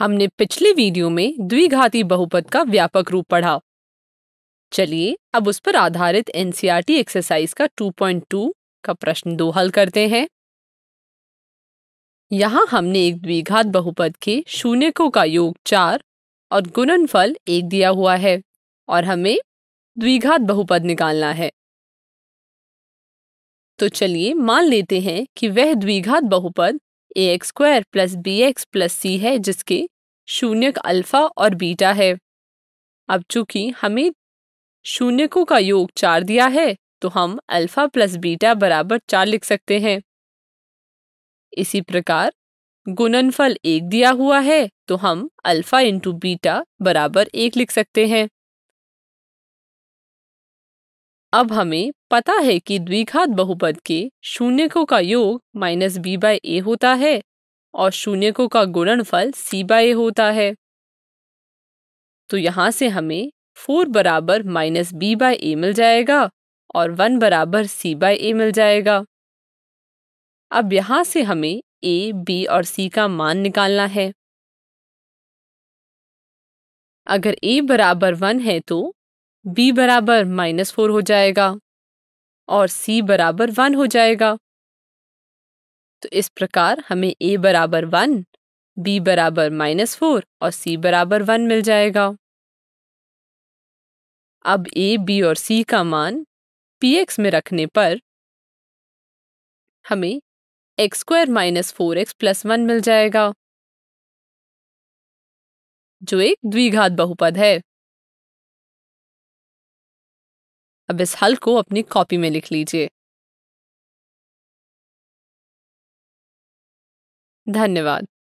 हमने पिछले वीडियो में द्विघाती बहुपद का व्यापक रूप पढ़ा चलिए अब उस पर आधारित एनसीईआरटी एक्सरसाइज e का 2.2 का प्रश्न दो हल करते हैं यहां हमने एक द्विघात बहुपद के शून्यकों का योग चार और गुणनफल एक दिया हुआ है और हमें द्विघात बहुपद निकालना है तो चलिए मान लेते हैं कि वह द्विघात बहुपद a x square plus b x plus c है जिसके शून्य अल्फा और बीटा है अब चूंकि हमें शून्यकों का योग चार दिया है तो हम अल्फा प्लस बीटा बराबर चार लिख सकते हैं इसी प्रकार गुणनफल एक दिया हुआ है तो हम अल्फा इंटू बीटा बराबर एक लिख सकते हैं अब हमें पता है कि द्विघात बहुपद के शून्यकों का योग माइनस बी बाय ए होता है और शून्यकों का गुणनफल सी बाय ए होता है तो यहाँ से हमें फोर बराबर माइनस बी बाय ए मिल जाएगा और वन बराबर सी बाय ए मिल जाएगा अब यहाँ से हमें ए बी और सी का मान निकालना है अगर ए बराबर वन है तो b बराबर माइनस फोर हो जाएगा और c बराबर वन हो जाएगा तो इस प्रकार हमें a बराबर वन b बराबर माइनस फोर और c बराबर वन मिल जाएगा अब a, b और c का मान px में रखने पर हमें x square minus four x plus one मिल जाएगा जो एक द्विघात बहुपद है अब इस हल को अपनी कॉपी में लिख लीजिए धन्यवाद